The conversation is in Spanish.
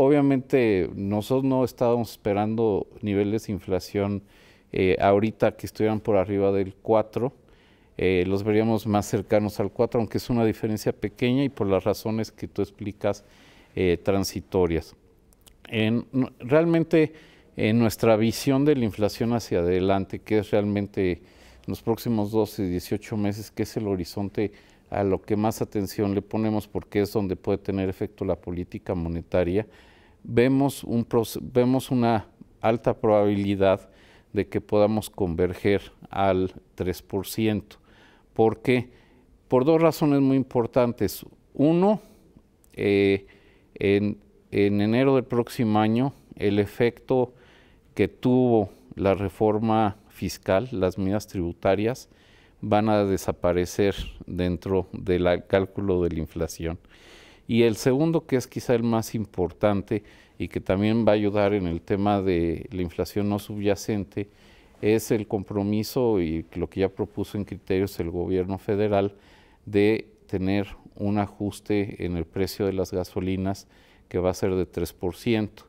obviamente nosotros no estábamos esperando niveles de inflación eh, ahorita que estuvieran por arriba del 4, eh, los veríamos más cercanos al 4, aunque es una diferencia pequeña y por las razones que tú explicas eh, transitorias. En, realmente en nuestra visión de la inflación hacia adelante, que es realmente los próximos 12, 18 meses, que es el horizonte a lo que más atención le ponemos porque es donde puede tener efecto la política monetaria, vemos, un, vemos una alta probabilidad de que podamos converger al 3%. porque Por dos razones muy importantes. Uno, eh, en enero del próximo año, el efecto que tuvo la reforma fiscal, las medidas tributarias, van a desaparecer dentro del cálculo de la inflación. Y el segundo, que es quizá el más importante y que también va a ayudar en el tema de la inflación no subyacente, es el compromiso y lo que ya propuso en criterios el gobierno federal de tener un ajuste en el precio de las gasolinas que va a ser de 3%.